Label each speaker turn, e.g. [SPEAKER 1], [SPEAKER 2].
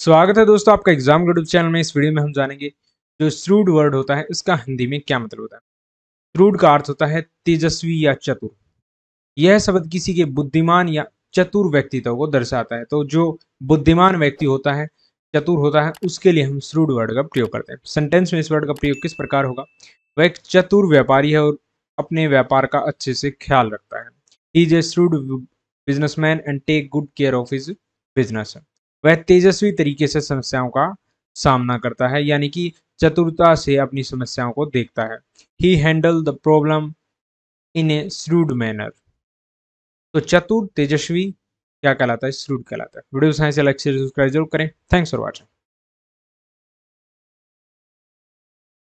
[SPEAKER 1] स्वागत है दोस्तों आपका एग्जाम यूट्यूब चैनल में इस वीडियो में हम जानेंगे जो श्रूड वर्ड होता है इसका हिंदी में क्या मतलब होता है श्रूड का अर्थ होता है तेजस्वी या चतुर यह शब्द किसी के बुद्धिमान या चतुर व्यक्तित्व को दर्शाता है तो जो बुद्धिमान व्यक्ति होता है चतुर होता है उसके लिए हम श्रूड वर्ड का प्रयोग करते हैं सेंटेंस में इस वर्ड का प्रयोग किस प्रकार होगा वह एक चतुर व्यापारी है और अपने व्यापार का अच्छे से ख्याल रखता है he is a shrewd businessman and take good care of his business है वह तेजस्वी तरीके से समस्याओं का सामना करता है यानी कि चतुरता से अपनी समस्याओं को देखता है he handle the problem in a shrewd manner तो चतुर तेजस्वी क्या कहलाता है श्रूड कहलाता है वीडियो साइंस अलग से सब्सक्राइब
[SPEAKER 2] जरूर करें थैंक्स फॉर
[SPEAKER 3] वॉचिंग